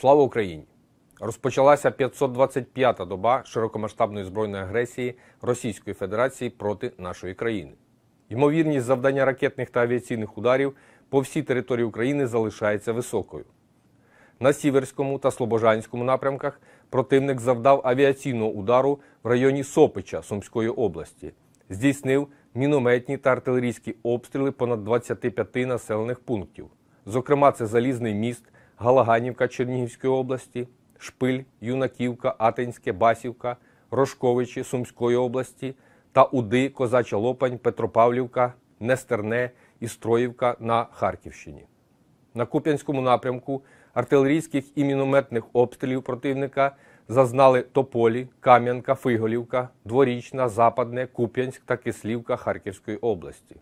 Слава Україні! Розпочалася 525-та доба широкомасштабної збройної агресії Російської Федерації проти нашої країни. Ймовірність завдання ракетних та авіаційних ударів по всій території України залишається високою. На Сіверському та Слобожанському напрямках противник завдав авіаційного удару в районі Сопича Сумської області, здійснив мінометні та артилерійські обстріли понад 25 населених пунктів. Зокрема, це залізний міст. Галаганівка Чернігівської області, Шпиль, Юнаківка, Атинське, Басівка, Рожковичі Сумської області та Уди, Козача Лопань, Петропавлівка, Нестерне і Строївка на Харківщині. На Куп'янському напрямку артилерійських і мінометних обстрілів противника зазнали Тополі, Кам'янка, Фиголівка, Дворічна, Западне, Куп'янськ та Кислівка Харківської області.